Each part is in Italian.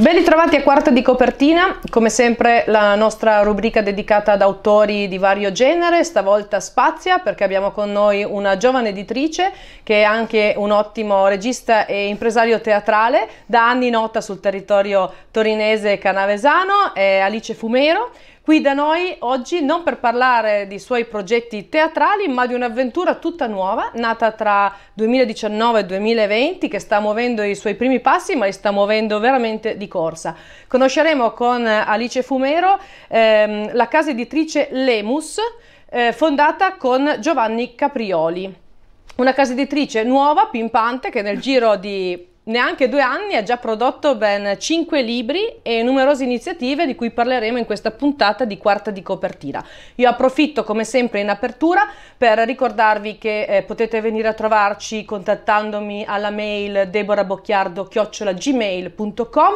Ben ritrovati a Quarta di Copertina, come sempre la nostra rubrica dedicata ad autori di vario genere, stavolta spazia perché abbiamo con noi una giovane editrice che è anche un ottimo regista e impresario teatrale, da anni nota sul territorio torinese e canavesano, è Alice Fumero qui da noi oggi non per parlare di suoi progetti teatrali ma di un'avventura tutta nuova nata tra 2019 e 2020 che sta muovendo i suoi primi passi ma li sta muovendo veramente di corsa. Conosceremo con Alice Fumero ehm, la casa editrice Lemus eh, fondata con Giovanni Caprioli. Una casa editrice nuova, pimpante, che nel giro di neanche due anni ha già prodotto ben cinque libri e numerose iniziative di cui parleremo in questa puntata di quarta di copertina. Io approfitto come sempre in apertura per ricordarvi che eh, potete venire a trovarci contattandomi alla mail deborabocchiardo-gmail.com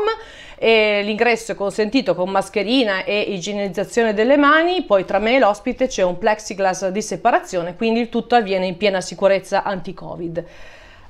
l'ingresso è consentito con mascherina e igienizzazione delle mani, poi tra me e l'ospite c'è un plexiglass di separazione, quindi il tutto avviene in piena sicurezza anti-covid.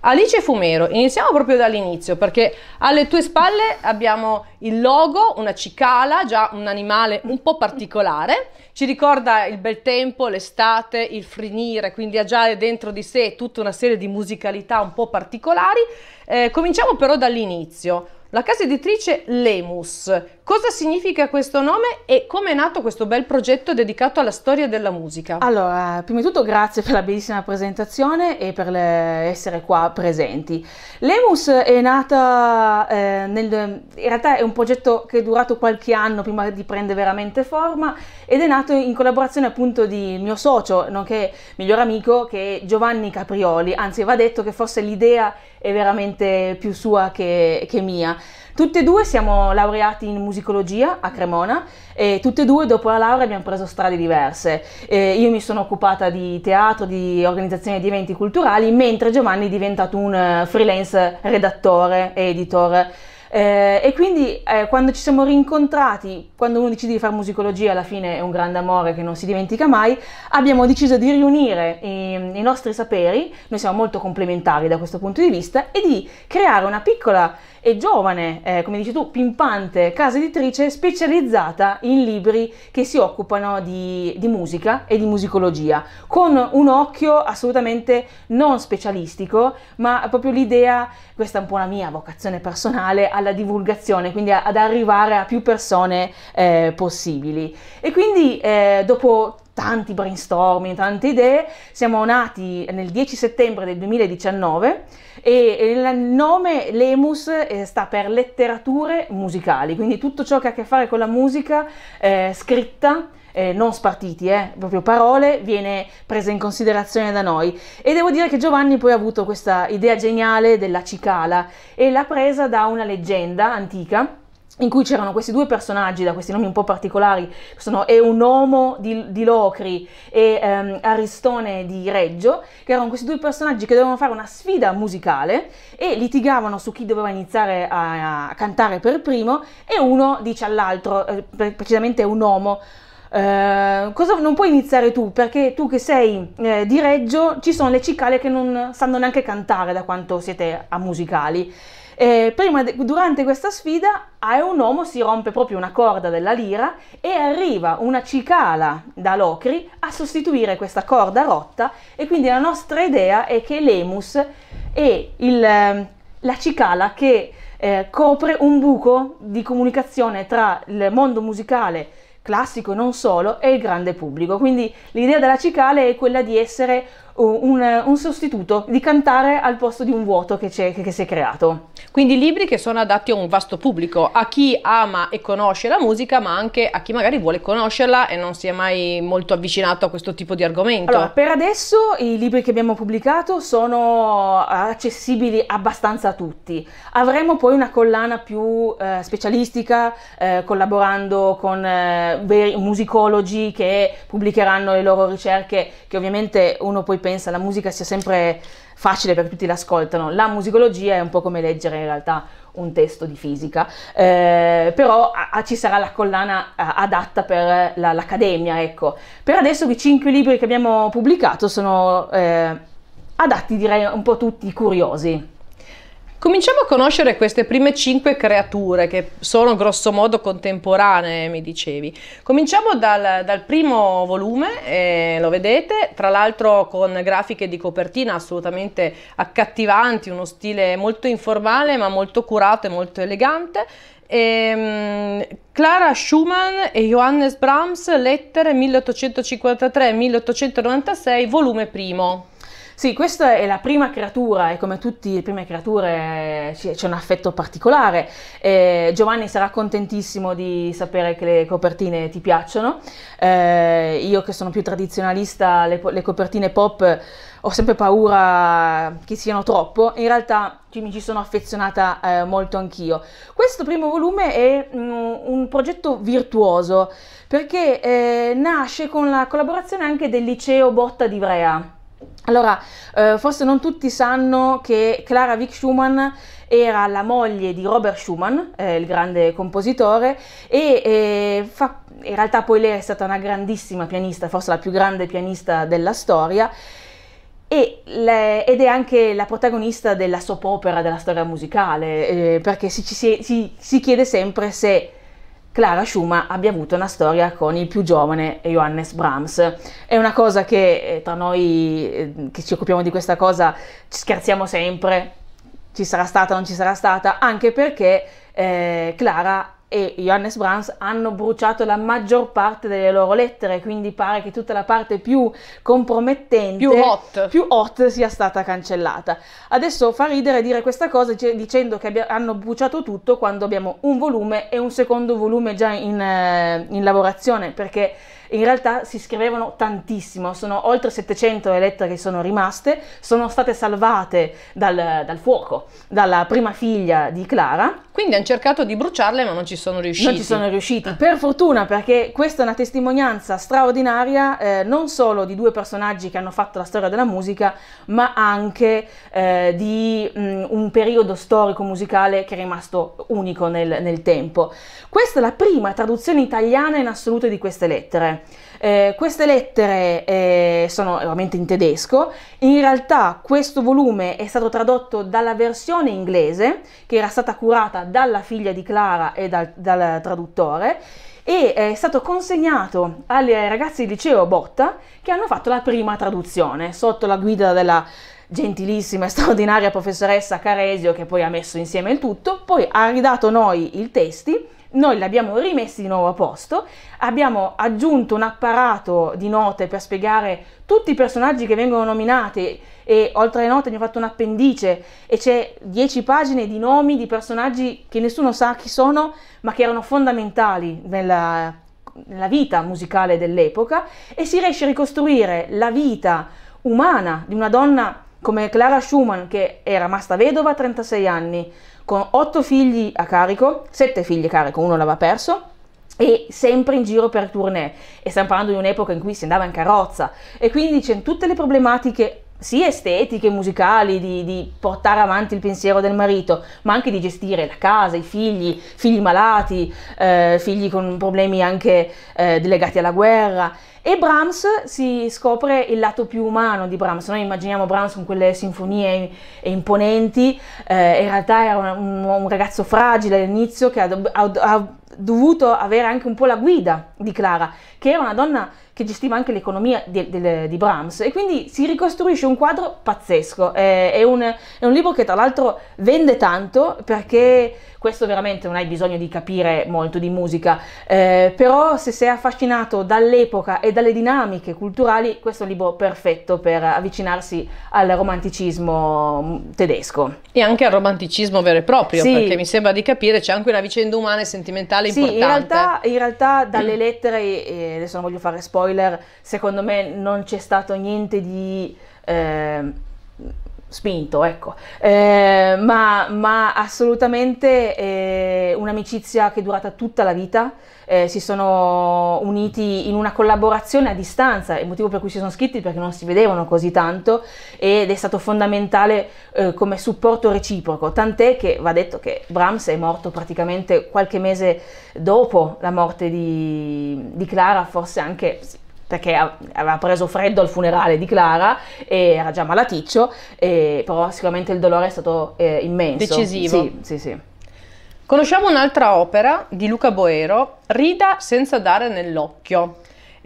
Alice Fumero, iniziamo proprio dall'inizio perché alle tue spalle abbiamo il logo, una cicala, già un animale un po' particolare, ci ricorda il bel tempo, l'estate, il frinire, quindi ha già dentro di sé tutta una serie di musicalità un po' particolari. Eh, cominciamo però dall'inizio la casa editrice Lemus. Cosa significa questo nome e come è nato questo bel progetto dedicato alla storia della musica? Allora, prima di tutto grazie per la bellissima presentazione e per le... essere qua presenti. Lemus è nata, eh, nel... in realtà è un progetto che è durato qualche anno prima di prendere veramente forma ed è nato in collaborazione appunto di mio socio, nonché miglior amico, che è Giovanni Caprioli, anzi va detto che forse l'idea è veramente più sua che, che mia. Tutte e due siamo laureati in musicologia a Cremona e tutte e due dopo la laurea abbiamo preso strade diverse. Eh, io mi sono occupata di teatro, di organizzazione di eventi culturali, mentre Giovanni è diventato un eh, freelance redattore e editore. Eh, e quindi eh, quando ci siamo rincontrati, quando uno decide di fare musicologia, alla fine è un grande amore che non si dimentica mai, abbiamo deciso di riunire i, ehm, i nostri saperi, noi siamo molto complementari da questo punto di vista, e di creare una piccola e giovane, eh, come dici tu, pimpante casa editrice specializzata in libri che si occupano di, di musica e di musicologia, con un occhio assolutamente non specialistico, ma proprio l'idea, questa è un po' la mia vocazione personale, alla divulgazione, quindi ad arrivare a più persone eh, possibili. E quindi eh, dopo tanti brainstorming, tante idee. Siamo nati nel 10 settembre del 2019 e il nome Lemus eh, sta per letterature musicali, quindi tutto ciò che ha a che fare con la musica eh, scritta. Eh, non spartiti, eh, proprio parole, viene presa in considerazione da noi. E devo dire che Giovanni poi ha avuto questa idea geniale della cicala e l'ha presa da una leggenda antica in cui c'erano questi due personaggi da questi nomi un po' particolari, che sono Eunomo di, di Locri e um, Aristone di Reggio, che erano questi due personaggi che dovevano fare una sfida musicale e litigavano su chi doveva iniziare a, a cantare per primo e uno dice all'altro, eh, precisamente Eunomo, eh, cosa non puoi iniziare tu perché tu che sei eh, di Reggio ci sono le cicale che non sanno neanche cantare da quanto siete a musicali eh, prima de- durante questa sfida a un uomo si rompe proprio una corda della lira e arriva una cicala da Locri a sostituire questa corda rotta e quindi la nostra idea è che l'emus è il, ehm, la cicala che eh, copre un buco di comunicazione tra il mondo musicale classico e non solo e il grande pubblico. Quindi l'idea della cicala è quella di essere un, un, sostituto, di cantare al posto di un vuoto che, che, che si è creato. Quindi libri che sono adatti a un vasto pubblico, a chi ama e conosce la musica, ma anche a chi magari vuole conoscerla e non si è mai molto avvicinato a questo tipo di argomento. Allora, per adesso i libri che abbiamo pubblicato sono accessibili abbastanza a tutti. Avremo poi una collana più eh, specialistica, eh, collaborando con eh, musicologi che pubblicheranno le loro ricerche, che ovviamente uno poi pensa la musica sia sempre facile perché tutti l'ascoltano, la musicologia è un po' come leggere in realtà un testo di fisica, eh, però a, a, ci sarà la collana a, eh, adatta per la, l'accademia, ecco. Per adesso i cinque libri che abbiamo pubblicato sono eh, adatti direi un po' tutti curiosi. Cominciamo a conoscere queste prime cinque creature che sono grossomodo contemporanee, mi dicevi. Cominciamo dal, dal primo volume, eh, lo vedete, tra l'altro con grafiche di copertina assolutamente accattivanti, uno stile molto informale ma molto curato e molto elegante. E, um, Clara Schumann e Johannes Brahms, lettere 1853-1896, volume primo. Sì, questa è la prima creatura e come tutte le prime creature eh, c'è un affetto particolare. Eh, Giovanni sarà contentissimo di sapere che le copertine ti piacciono. Eh, io che sono più tradizionalista, le, le copertine pop ho sempre paura che siano troppo, in realtà mi ci sono affezionata eh, molto anch'io. Questo primo volume è mh, mm, un progetto virtuoso perché eh, nasce con la collaborazione anche del liceo Botta di Vrea. Allora, eh, forse non tutti sanno che Clara Wick Schumann era la moglie di Robert Schumann, eh, il grande compositore, e eh, fa, in realtà poi lei è stata una grandissima pianista, forse la più grande pianista della storia, e le, ed è anche la protagonista della soap opera della storia musicale, eh, perché si, si, si, si chiede sempre se Clara Schumann abbia avuto una storia con il più giovane Johannes Brahms. È una cosa che eh, tra noi eh, che ci occupiamo di questa cosa ci scherziamo sempre, ci sarà stata o non ci sarà stata, anche perché eh, Clara e Johannes Brahms hanno bruciato la maggior parte delle loro lettere, quindi pare che tutta la parte più compromettente, più hot, più hot sia stata cancellata. Adesso fa ridere dire questa cosa dicendo che abbia- hanno bruciato tutto quando abbiamo un volume e un secondo volume già in, eh, in lavorazione, perché in realtà si scrivevano tantissimo, sono oltre 700 le lettere che sono rimaste, sono state salvate dal, dal fuoco, dalla prima figlia di Clara. Quindi hanno cercato di bruciarle ma non ci sono riusciti. Non ci sono riusciti, ah. per fortuna perché questa è una testimonianza straordinaria eh, non solo di due personaggi che hanno fatto la storia della musica, ma anche eh, di mh, mm, un periodo storico musicale che è rimasto unico nel, nel tempo. Questa è la prima traduzione italiana in assoluto di queste lettere. Eh, queste lettere eh, sono ovviamente in tedesco, in realtà questo volume è stato tradotto dalla versione inglese che era stata curata dalla figlia di Clara e dal, dal traduttore e eh, è stato consegnato ai ragazzi di liceo Botta che hanno fatto la prima traduzione sotto la guida della gentilissima e straordinaria professoressa Caresio che poi ha messo insieme il tutto, poi ha ridato noi i testi noi l'abbiamo rimessa di nuovo a posto, abbiamo aggiunto un apparato di note per spiegare tutti i personaggi che vengono nominati e oltre alle note abbiamo fatto un appendice e c'è 10 pagine di nomi di personaggi che nessuno sa chi sono ma che erano fondamentali nella, nella vita musicale dell'epoca e si riesce a ricostruire la vita umana di una donna come Clara Schumann che era rimasta vedova a 36 anni, con otto figli a carico, sette figli a carico, uno l'aveva perso, e sempre in giro per tournée. E stiamo parlando di un'epoca in cui si andava in carrozza. E quindi c'è tutte le problematiche sia estetiche, musicali, di, di, portare avanti il pensiero del marito, ma anche di gestire la casa, i figli, figli malati, eh, figli con problemi anche eh, legati alla guerra. E Brahms si scopre il lato più umano di Brahms. Noi immaginiamo Brahms con quelle sinfonie imponenti, eh, in realtà era un, un ragazzo fragile all'inizio che ha, ha, ha dovuto avere anche un po' la guida di Clara, che era una donna che gestiva anche l'economia di, di, di, Brahms e quindi si ricostruisce un quadro pazzesco. Eh, è, un, è, un, libro che tra l'altro vende tanto perché questo veramente non hai bisogno di capire molto di musica, eh, però se sei affascinato dall'epoca e dalle dinamiche culturali questo è un libro perfetto per avvicinarsi al romanticismo mm, tedesco. E anche al romanticismo vero e proprio, sì. perché mi sembra di capire c'è anche una vicenda umana e sentimentale sì, importante. Sì, in, in realtà, dalle lettere, eh, adesso non voglio fare spoiler, spoiler, secondo me non c'è stato niente di... Eh, spinto, ecco, eh, ma, ma, assolutamente eh, un'amicizia che è durata tutta la vita, eh, si sono uniti in una collaborazione a distanza, il motivo per cui si sono scritti perché non si vedevano così tanto ed è stato fondamentale eh, come supporto reciproco, tant'è che va detto che Brahms è morto praticamente qualche mese dopo la morte di, di Clara, forse anche perché aveva preso freddo al funerale di Clara e era già malaticcio, e però sicuramente il dolore è stato eh, immenso. Decisivo. Sì, sì, sì. Conosciamo un'altra opera di Luca Boero, Rida senza dare nell'occhio.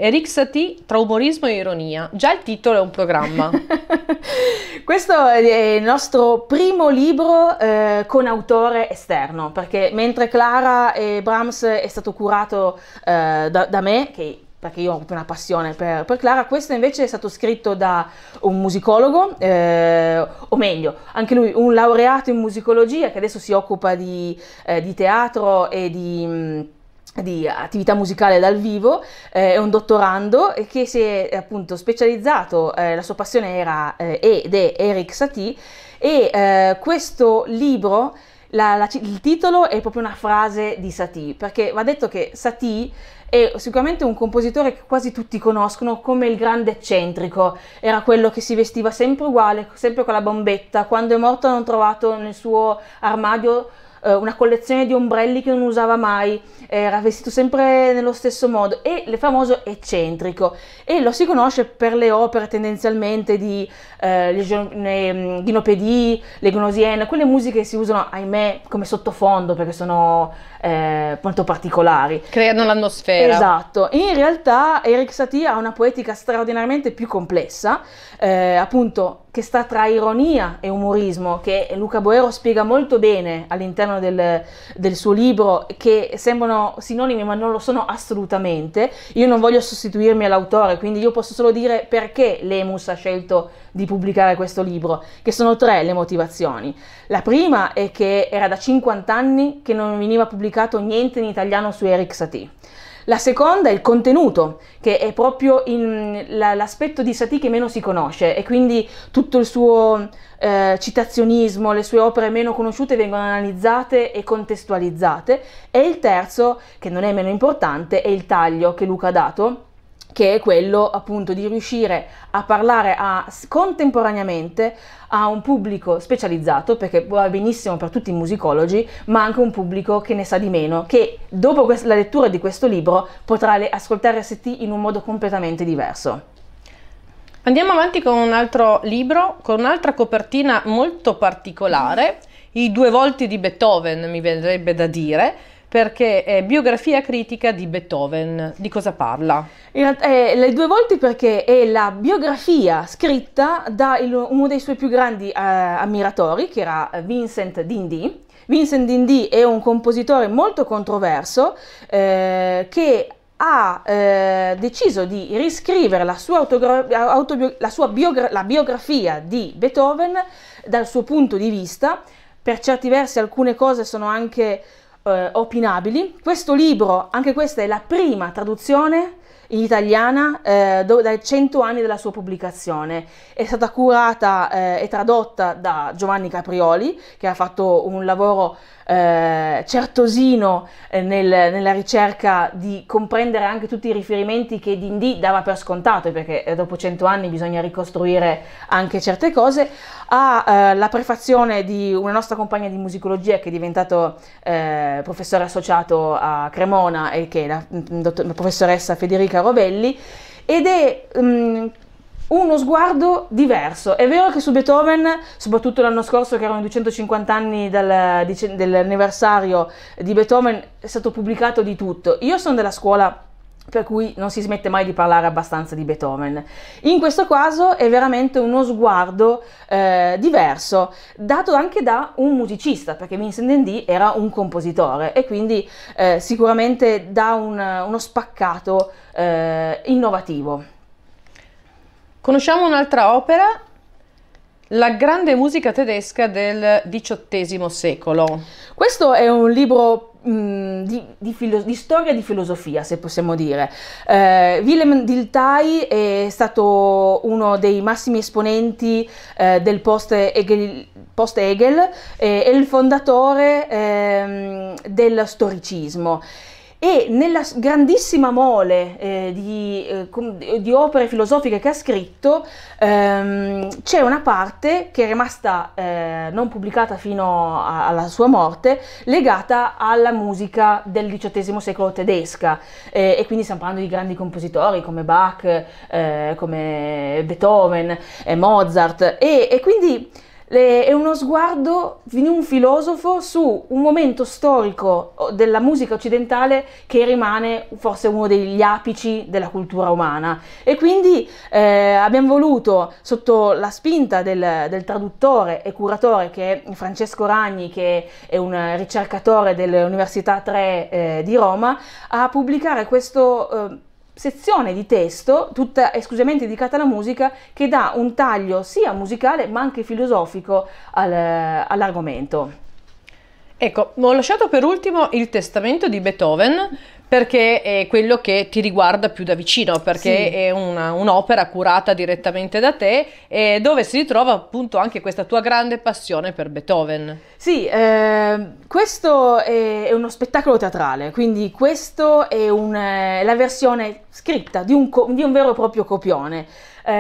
Eric Satie tra umorismo e ironia. Già il titolo è un programma. Questo è il nostro primo libro eh, con autore esterno, perché mentre Clara e Brahms è stato curato eh, da, da me, che perché io ho avuto una passione per, per, Clara, questo invece è stato scritto da un musicologo, eh, o meglio, anche lui un laureato in musicologia che adesso si occupa di, eh, di teatro e di mm, di attività musicale dal vivo, eh, è un dottorando che si è appunto specializzato, eh, la sua passione era eh, ed è Eric Satie e eh, questo libro la, la, il titolo è proprio una frase di Satie, perché va detto che Satie è sicuramente un compositore che quasi tutti conoscono come il grande eccentrico, era quello che si vestiva sempre uguale, sempre con la bombetta, quando è morto hanno trovato nel suo armadio eh, una collezione di ombrelli che non usava mai, era vestito sempre nello stesso modo e il famoso eccentrico e lo si conosce per le opere tendenzialmente di eh, le, mm, le Gnosienne, quelle musiche che si usano ahimè come sottofondo perché sono eh, molto particolari. Creano l'atmosfera. Esatto. In realtà Eric Satie ha una poetica straordinariamente più complessa, eh, appunto che sta tra ironia e umorismo, che Luca Boero spiega molto bene all'interno del, del, suo libro, che sembrano sinonimi ma non lo sono assolutamente. Io non voglio sostituirmi all'autore, quindi io posso solo dire perché Lemus ha scelto di pubblicare questo libro, che sono tre le motivazioni. La prima è che era da 50 anni che non veniva pubblicato pubblicato niente in italiano su Eric Satie. La seconda è il contenuto, che è proprio l'aspetto di Satie che meno si conosce e quindi tutto il suo eh, citazionismo, le sue opere meno conosciute vengono analizzate e contestualizzate. E il terzo, che non è meno importante, è il taglio che Luca ha dato che è quello appunto di riuscire a parlare a, contemporaneamente a un pubblico specializzato, perché va benissimo per tutti i musicologi, ma anche un pubblico che ne sa di meno, che dopo la lettura di questo libro potrà ascoltare ST in un modo completamente diverso. Andiamo avanti con un altro libro, con un'altra copertina molto particolare, I due volti di Beethoven, mi verrebbe da dire, perché è biografia critica di Beethoven. Di cosa parla? In realtà, eh, le due volte perché è la biografia scritta da il, uno dei suoi più grandi eh, ammiratori, che era Vincent Dindy. Vincent Dindy è un compositore molto controverso eh, che ha eh, deciso di riscrivere la sua, autobio- la sua biogra- la biografia di Beethoven dal suo punto di vista. Per certi versi alcune cose sono anche eh, opinabili. Questo libro, anche questa è la prima traduzione in italiana eh, do, dai 100 anni della sua pubblicazione. È stata curata eh, e tradotta da Giovanni Caprioli, che ha fatto un lavoro eh, certosino eh, nel, nella ricerca di comprendere anche tutti i riferimenti che Dindi dava per scontato, perché eh, dopo 100 anni bisogna ricostruire anche certe cose ha eh, la prefazione di una nostra compagna di musicologia che è diventato eh, professore associato a Cremona e che è la, mm, dott- la professoressa Federica Rovelli ed è mh, mm, uno sguardo diverso. È vero che su Beethoven, soprattutto l'anno scorso, che erano i 250 anni dal, dic- dell'anniversario di Beethoven, è stato pubblicato di tutto. Io sono della scuola per cui non si smette mai di parlare abbastanza di Beethoven. In questo caso è veramente uno sguardo eh, diverso, dato anche da un musicista, perché Vincent D'Indy era un compositore e quindi eh, sicuramente dà un, uno spaccato eh, innovativo. Conosciamo un'altra opera, la grande musica tedesca del XVIII secolo. Questo è un libro mh, mm, di, di, di, storia e di filosofia, se possiamo dire. Eh, Willem Diltai è stato uno dei massimi esponenti eh, del post-Hegel post eh, e il fondatore ehm, del storicismo e nella grandissima mole eh, di, eh, di, opere filosofiche che ha scritto ehm, c'è una parte che è rimasta eh, non pubblicata fino a, alla sua morte legata alla musica del XVIII secolo tedesca eh, e quindi stiamo parlando di grandi compositori come Bach, eh, come Beethoven, eh, Mozart e, e quindi le, è uno sguardo di un filosofo su un momento storico della musica occidentale che rimane forse uno degli apici della cultura umana. E quindi eh, abbiamo voluto, sotto la spinta del, del, traduttore e curatore che è Francesco Ragni, che è un ricercatore dell'Università 3 eh, di Roma, a pubblicare questo... Eh, sezione di testo, tutta esclusivamente dedicata alla musica, che dà un taglio sia musicale ma anche filosofico al, all'argomento. Ecco, ho lasciato per ultimo il testamento di Beethoven perché è quello che ti riguarda più da vicino, perché sì. è una, un'opera curata direttamente da te e dove si ritrova appunto anche questa tua grande passione per Beethoven. Sì, eh, questo è uno spettacolo teatrale, quindi questa è un, eh, la versione scritta di un, di un, vero e proprio copione. Eh,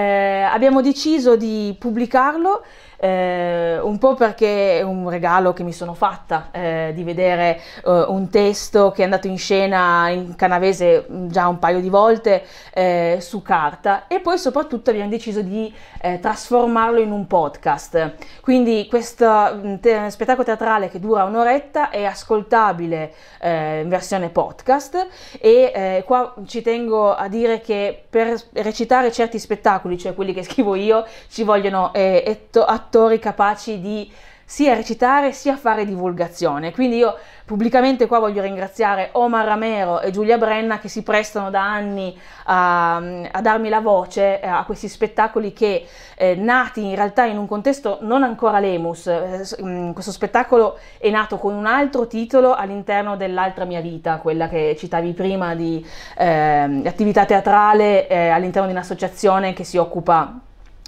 abbiamo deciso di pubblicarlo eh, un po' perché è un regalo che mi sono fatta eh, di vedere eh, un testo che è andato in scena in canavese mm, già un paio di volte eh, su carta e poi soprattutto abbiamo deciso di eh, trasformarlo in un podcast. Quindi questo mm, te spettacolo teatrale che dura un'oretta è ascoltabile eh, in versione podcast e qua ci tengo a dire che per recitare certi spettacoli, cioè quelli che scrivo io, ci vogliono eh, attori attori capaci di sia recitare sia fare divulgazione. Quindi io pubblicamente qua voglio ringraziare Omar Ramero e Giulia Brenna che si prestano da anni a, a darmi la voce eh, a questi spettacoli che eh, nati in realtà in un contesto non ancora Lemus, eh, mm, questo spettacolo è nato con un altro titolo all'interno dell'altra mia vita, quella che citavi prima di eh, attività teatrale eh, all'interno di un'associazione che si occupa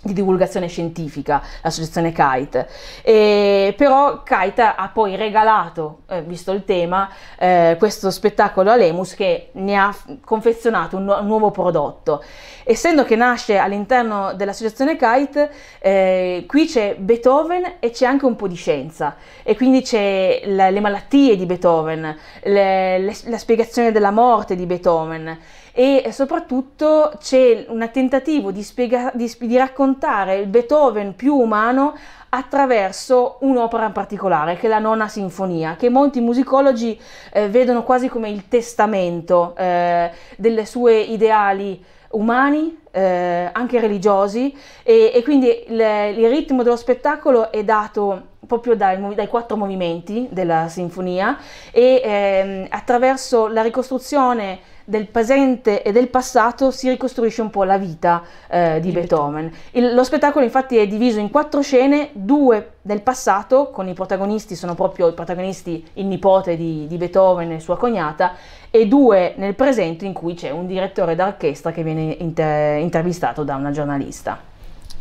di divulgazione scientifica, l'associazione Kite. E, però Kite ha poi regalato, eh, visto il tema, eh, questo spettacolo a Lemus che ne ha confezionato un, nu- un, nuovo prodotto. Essendo che nasce all'interno dell'associazione Kite, eh, qui c'è Beethoven e c'è anche un po' di scienza e quindi c'è la, le malattie di Beethoven, le, le, la spiegazione della morte di Beethoven e soprattutto c'è un tentativo di, spiega- di, di raccontare il Beethoven più umano attraverso un'opera in particolare, che è la nona sinfonia, che molti musicologi eh, vedono quasi come il testamento eh, delle sue ideali umani, eh, anche religiosi, e, e quindi il, il, ritmo dello spettacolo è dato proprio dai, dai quattro movimenti della sinfonia e ehm, attraverso la ricostruzione del presente e del passato si ricostruisce un po' la vita eh, di, di, Beethoven. Beethoven. Il, lo spettacolo infatti è diviso in quattro scene, due del passato, con i protagonisti, sono proprio i protagonisti il nipote di, di Beethoven e sua cognata, e due nel presente in cui c'è un direttore d'orchestra che viene inter intervistato da una giornalista.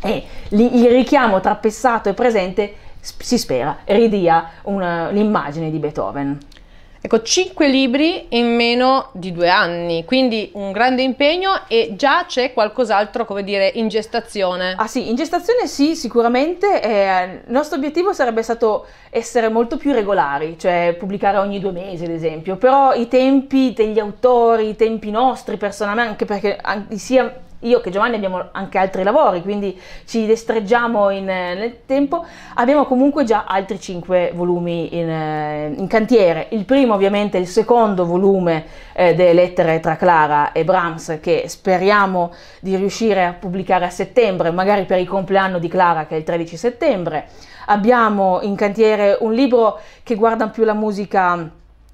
E il richiamo tra passato e presente si spera ridia l'immagine di Beethoven. Ecco, 5 libri in meno di due anni, quindi un grande impegno e già c'è qualcos'altro, come dire, in gestazione. Ah sì, in gestazione sì, sicuramente. Eh, il nostro obiettivo sarebbe stato essere molto più regolari, cioè pubblicare ogni due mesi, ad esempio. Però i tempi degli autori, i tempi nostri personalmente, anche perché sia io che Giovanni abbiamo anche altri lavori, quindi ci destreggiamo in, eh, nel tempo, abbiamo comunque già altri cinque volumi in, eh, in, cantiere. Il primo ovviamente è il secondo volume eh, delle lettere tra Clara e Brahms che speriamo di riuscire a pubblicare a settembre, magari per il compleanno di Clara che è il 13 settembre. Abbiamo in cantiere un libro che guarda più la musica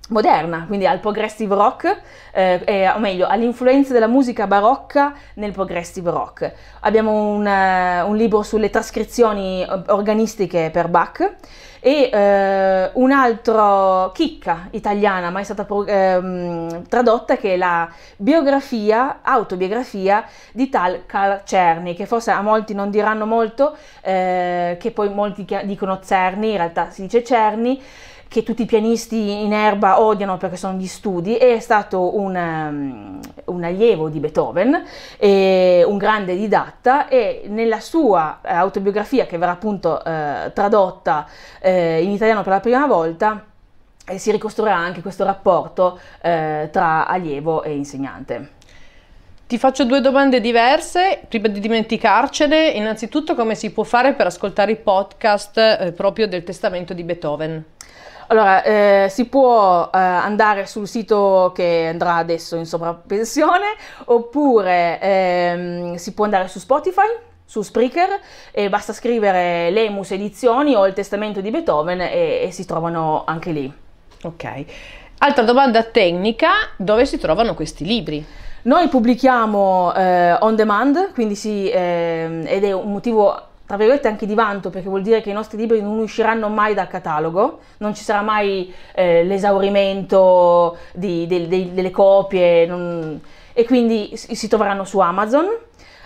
moderna, quindi al progressive rock, eh, eh, o meglio all'influenza della musica barocca nel progressive rock. Abbiamo un, uh, un libro sulle trascrizioni organistiche per Bach e eh, un altro chicca italiana mai stata ehm, tradotta che è la biografia, autobiografia di tal Carl Cerny che forse a molti non diranno molto, eh, che poi molti dicono Cerny, in realtà si dice Cerny che tutti i pianisti in erba odiano perché sono gli studi, è stato un, ehm, un allievo di Beethoven, un grande didatta e nella sua eh, autobiografia che verrà appunto eh, tradotta eh, in italiano per la prima volta, eh, si ricostruirà anche questo rapporto eh, tra allievo e insegnante. Ti faccio due domande diverse, prima di dimenticarcene, innanzitutto come si può fare per ascoltare i podcast eh, proprio del testamento di Beethoven? Allora, eh, si può eh, andare sul sito che andrà adesso in sovrappensione, oppure ehm, si può andare su Spotify, su Spreaker e basta scrivere Lemus Edizioni o il Testamento di Beethoven e, e si trovano anche lì. Ok. Altra domanda tecnica, dove si trovano questi libri? Noi pubblichiamo eh, on demand, quindi sì, eh, ed è un motivo tra virgolette anche di vanto, perché vuol dire che i nostri libri non usciranno mai dal catalogo, non ci sarà mai eh, l'esaurimento di, de, de, delle copie non... e quindi si, si, troveranno su Amazon.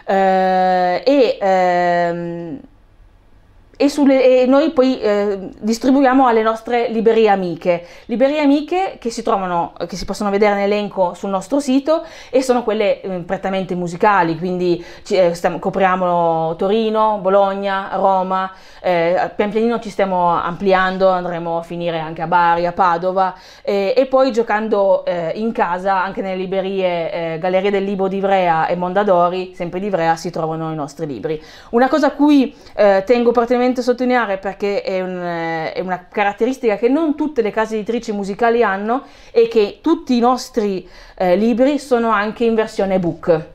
Eh, e ehm, e, sulle, e noi poi eh, distribuiamo alle nostre librerie amiche. Librerie amiche che si trovano, che si possono vedere nell'elenco sul nostro sito e sono quelle eh, prettamente musicali, quindi eh, stiamo, copriamo Torino, Bologna, Roma, eh, pian pianino ci stiamo ampliando, andremo a finire anche a Bari, a Padova e poi giocando eh, in casa anche nelle librerie eh, Galleria del Libro di Ivrea e Mondadori, sempre di Ivrea, si trovano i nostri libri. Una cosa a cui tengo particolarmente assolutamente sottolineare perché è, un, eh, è, una caratteristica che non tutte le case editrici musicali hanno e che tutti i nostri eh, libri sono anche in versione book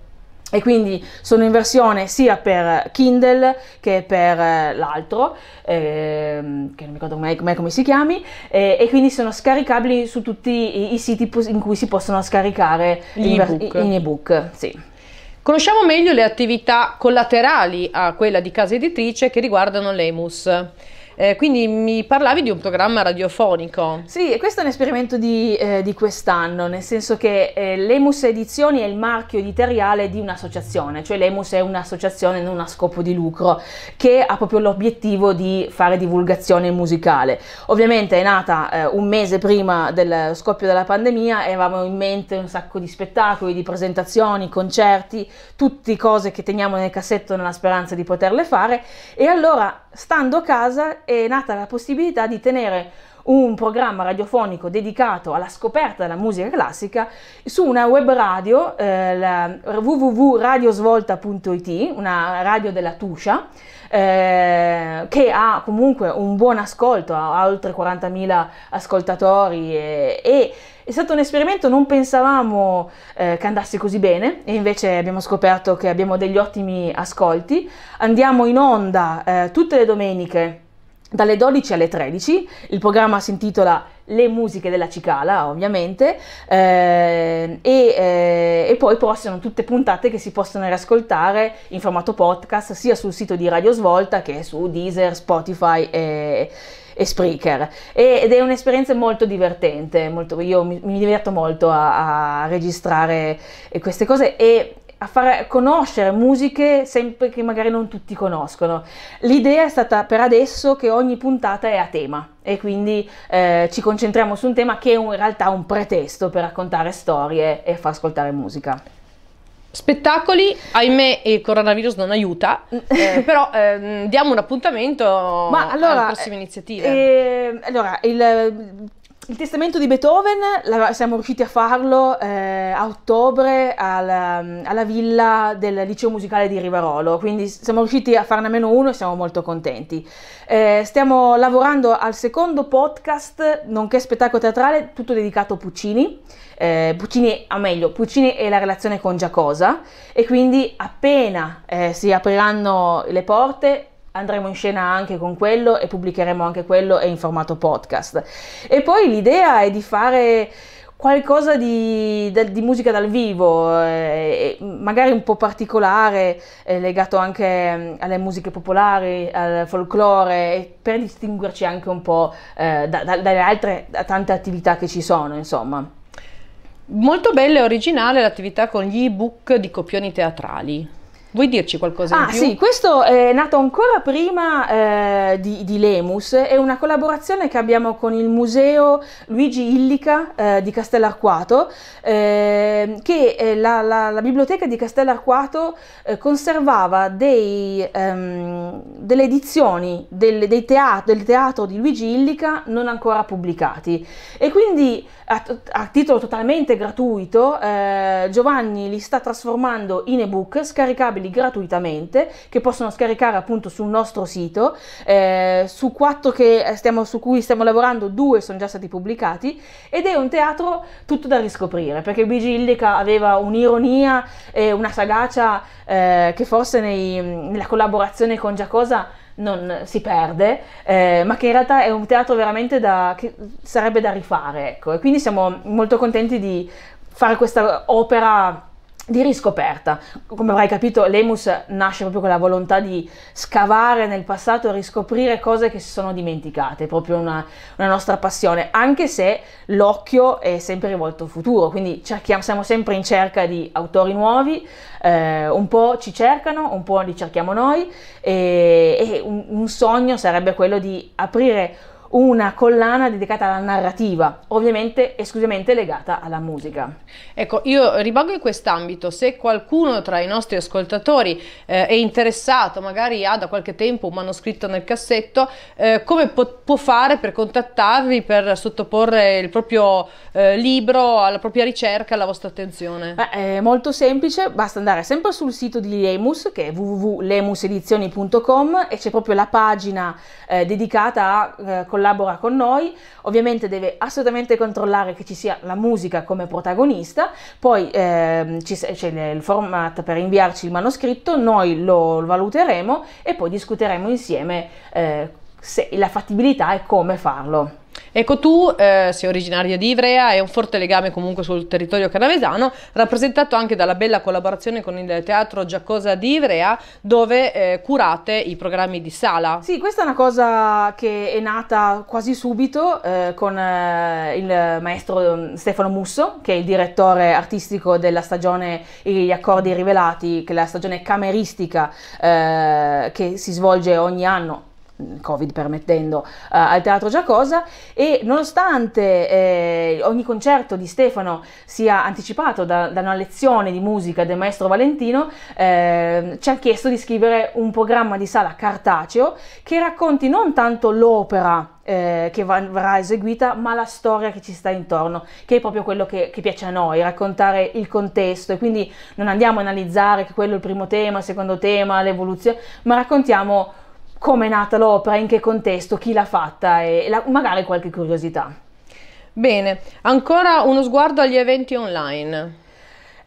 e quindi sono in versione sia per Kindle che per eh, l'altro, ehm, che non mi ricordo mai, mai come si chiami, eh, e quindi sono scaricabili su tutti i, i siti in cui si possono scaricare in ebook. In ebook sì. Conosciamo meglio le attività collaterali a quella di casa editrice che riguardano l'EMUS. Eh, quindi mi parlavi di un programma radiofonico. Sì, e questo è un esperimento di, eh, di quest'anno, nel senso che eh, l'Emus Edizioni è il marchio editoriale di un'associazione, cioè l'Emus è un'associazione non a scopo di lucro, che ha proprio l'obiettivo di fare divulgazione musicale. Ovviamente è nata eh, un mese prima del scoppio della pandemia e avevamo in mente un sacco di spettacoli, di presentazioni, concerti, tutte cose che teniamo nel cassetto nella speranza di poterle fare e allora stando a casa è nata la possibilità di tenere un programma radiofonico dedicato alla scoperta della musica classica su una web radio, eh, www.radiosvolta.it, una radio della Tuscia, eh, che ha comunque un buon ascolto, ha, ha oltre 40.000 ascoltatori e, e è stato un esperimento, non pensavamo eh, che andasse così bene e invece abbiamo scoperto che abbiamo degli ottimi ascolti. Andiamo in onda eh, tutte le domeniche dalle 12 alle 13. Il programma si intitola Le musiche della cicala, ovviamente, eh, e, eh, e, poi poi sono tutte puntate che si possono riascoltare in formato podcast sia sul sito di Radio Svolta che su Deezer, Spotify e, e Spreaker. ed è un'esperienza molto divertente, molto, io mi, mi diverto molto a, a registrare queste cose e a far conoscere musiche sempre che magari non tutti conoscono. L'idea è stata per adesso che ogni puntata è a tema e quindi eh, ci concentriamo su un tema che è in realtà un pretesto per raccontare storie e far ascoltare musica. Spettacoli, ahimè il coronavirus non aiuta, eh, però eh, diamo un appuntamento Ma allora, alle prossime iniziative. Eh, ehm, allora, il, il testamento di Beethoven siamo riusciti a farlo eh, a ottobre alla, ehm, alla, villa del liceo musicale di Rivarolo, quindi siamo riusciti a farne meno uno e siamo molto contenti. Eh, stiamo lavorando al secondo podcast, nonché spettacolo teatrale, tutto dedicato a Puccini, eh, Puccini, o meglio, Puccini e la relazione con Giacosa, e quindi appena eh, si apriranno le porte andremo in scena anche con quello e pubblicheremo anche quello e in formato podcast. E poi l'idea è di fare qualcosa di, di, musica dal vivo, eh, magari un po' particolare, eh, legato anche mm, alle musiche popolari, al folklore, per distinguerci anche un po' eh, da, da, dalle altre da tante attività che ci sono, insomma. Molto bella e originale l'attività con gli ebook di copioni teatrali. Vuoi dirci qualcosa ah, Sì, questo è nato ancora prima eh, di, di, Lemus, è una collaborazione che abbiamo con il museo Luigi Illica eh, di Castellarquato, ehm, eh, che la, la, la, biblioteca di Castellarquato eh, conservava dei, ehm, delle edizioni del, teatro, del teatro di Luigi Illica non ancora pubblicati e quindi a, a, titolo totalmente gratuito, eh, Giovanni li sta trasformando in ebook scaricabili gratuitamente, che possono scaricare appunto sul nostro sito. Eh, su quattro eh, stiamo, su cui stiamo lavorando, due sono già stati pubblicati ed è un teatro tutto da riscoprire, perché Luigi Illica aveva un'ironia e una sagacia eh, che forse nei, nella collaborazione con Giacosa non si perde, eh, ma che in realtà è un teatro veramente da, che sarebbe da rifare, ecco. E quindi siamo molto contenti di fare questa opera di riscoperta. Come avrai capito, Lemus nasce proprio con la volontà di scavare nel passato e riscoprire cose che si sono dimenticate, è proprio una, una, nostra passione, anche se l'occhio è sempre rivolto al futuro, quindi siamo sempre in cerca di autori nuovi, eh, un po' ci cercano, un po' li cerchiamo noi e, e un, un sogno sarebbe quello di aprire una collana dedicata alla narrativa, ovviamente esclusivamente legata alla musica. Ecco, io rimango in quest'ambito, se qualcuno tra i nostri ascoltatori eh, è interessato, magari ha da qualche tempo un manoscritto nel cassetto, eh, come po- può fare per contattarvi, per sottoporre il proprio eh, libro alla propria ricerca, alla vostra attenzione? Beh, è molto semplice, basta andare sempre sul sito di Lemus che è www.lemusedizioni.com e c'è proprio la pagina eh, dedicata a eh, collabora con noi, ovviamente deve assolutamente controllare che ci sia la musica come protagonista, poi eh, c'è il format per inviarci il manoscritto, noi lo valuteremo e poi discuteremo insieme eh, se la fattibilità e come farlo. Ecco tu, eh, sei originaria di Ivrea e un forte legame comunque sul territorio canavesano, rappresentato anche dalla bella collaborazione con il Teatro Giacosa di Ivrea, dove eh, curate i programmi di sala. Sì, questa è una cosa che è nata quasi subito eh, con eh, il maestro mm, Stefano Musso, che è il direttore artistico della stagione Gli Accordi Rivelati, che è la stagione cameristica eh, che si svolge ogni anno Covid permettendo, uh, al Teatro Giacosa e nonostante eh, ogni concerto di Stefano sia anticipato da, da, una lezione di musica del maestro Valentino, eh, ci ha chiesto di scrivere un programma di sala cartaceo che racconti non tanto l'opera eh, che verrà eseguita, ma la storia che ci sta intorno, che è proprio quello che, che, piace a noi, raccontare il contesto e quindi non andiamo a analizzare che quello è il primo tema, il secondo tema, l'evoluzione, ma raccontiamo come è nata l'opera, in che contesto, chi l'ha fatta e la, magari qualche curiosità. Bene, ancora uno sguardo agli eventi online.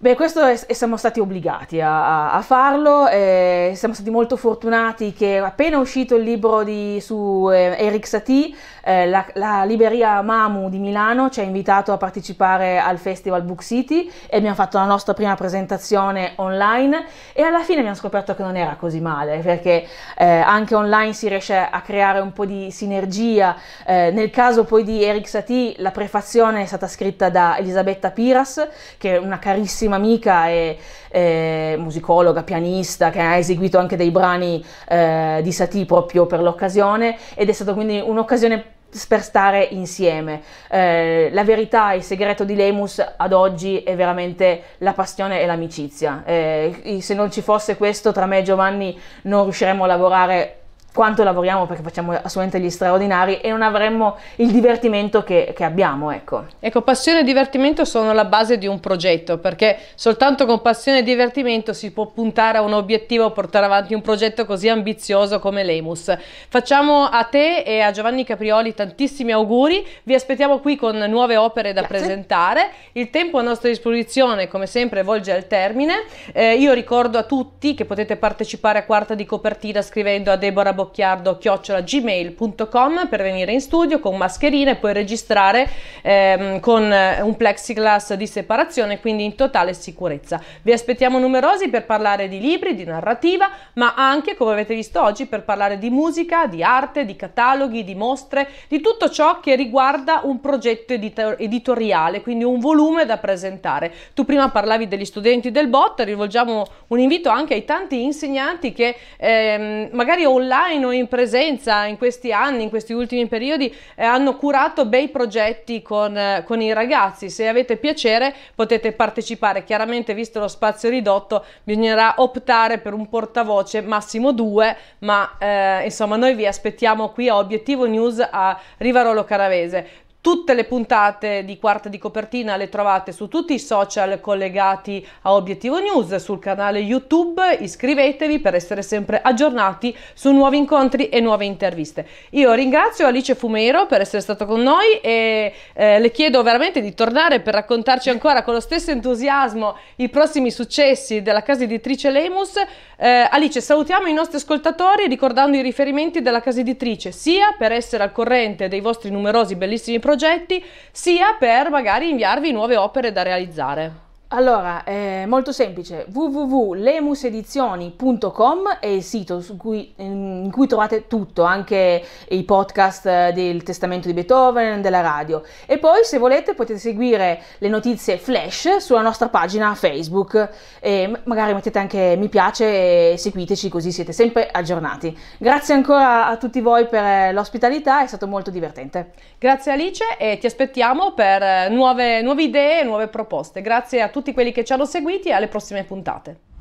Beh, questo è, siamo stati obbligati a, a farlo, eh, siamo stati molto fortunati che appena uscito il libro di, su eh, Eric Satie, eh, la, la, libreria Mamu di Milano ci ha invitato a partecipare al Festival Book City e abbiamo fatto la nostra prima presentazione online e alla fine abbiamo scoperto che non era così male perché eh, anche online si riesce a creare un po' di sinergia. Eh, nel caso poi di Eric Satie la prefazione è stata scritta da Elisabetta Piras che è una carissima carissima amica e eh, musicologa, pianista, che ha eseguito anche dei brani eh, di Satie proprio per l'occasione ed è stata quindi un'occasione per stare insieme. Eh, la verità il segreto di Lemus ad oggi è veramente la passione e l'amicizia. Eh, se non ci fosse questo tra me e Giovanni non riusciremmo a lavorare quanto lavoriamo perché facciamo assolutamente gli straordinari e non avremmo il divertimento che, che abbiamo. Ecco. ecco, passione e divertimento sono la base di un progetto perché soltanto con passione e divertimento si può puntare a un obiettivo, portare avanti un progetto così ambizioso come l'Emus. Facciamo a te e a Giovanni Caprioli tantissimi auguri, vi aspettiamo qui con nuove opere da Grazie. presentare, il tempo a nostra disposizione come sempre volge al termine, eh, io ricordo a tutti che potete partecipare a quarta di copertina scrivendo a Deborah Bocconi chiardo-gmail.com per venire in studio con mascherine e poi registrare ehm, con eh, un plexiglass di separazione, quindi in totale sicurezza. Vi aspettiamo numerosi per parlare di libri, di narrativa, ma anche, come avete visto oggi, per parlare di musica, di arte, di cataloghi, di mostre, di tutto ciò che riguarda un progetto edito editoriale, quindi un volume da presentare. Tu prima parlavi degli studenti del bot, rivolgiamo un invito anche ai tanti insegnanti che ehm, magari online online o in presenza in questi anni, in questi ultimi periodi, eh, hanno curato bei progetti con, eh, con, i ragazzi. Se avete piacere potete partecipare. Chiaramente, visto lo spazio ridotto, bisognerà optare per un portavoce massimo due, ma eh, insomma noi vi aspettiamo qui a Obiettivo News a Rivarolo Caravese. Tutte le puntate di Quarta di Copertina le trovate su tutti i social collegati a Obiettivo News, sul canale YouTube, iscrivetevi per essere sempre aggiornati su nuovi incontri e nuove interviste. Io ringrazio Alice Fumero per essere stata con noi e eh, le chiedo veramente di tornare per raccontarci ancora con lo stesso entusiasmo i prossimi successi della casa editrice Lemus. Eh, Alice, salutiamo i nostri ascoltatori ricordando i riferimenti della casa editrice, sia per essere al corrente dei vostri numerosi bellissimi progetti, sia per magari inviarvi nuove opere da realizzare. Allora, è eh, molto semplice, www.lemusedizioni.com è il sito cui, in cui trovate tutto, anche i podcast eh, del Testamento di Beethoven, della radio. E poi, se volete, potete seguire le notizie flash sulla nostra pagina Facebook. E magari mettete anche mi piace e seguiteci così siete sempre aggiornati. Grazie ancora a tutti voi per eh, l'ospitalità, è stato molto divertente. Grazie Alice e ti aspettiamo per nuove, nuove idee e nuove proposte. Grazie a tutti tutti quelli che ci hanno seguiti e alle prossime puntate.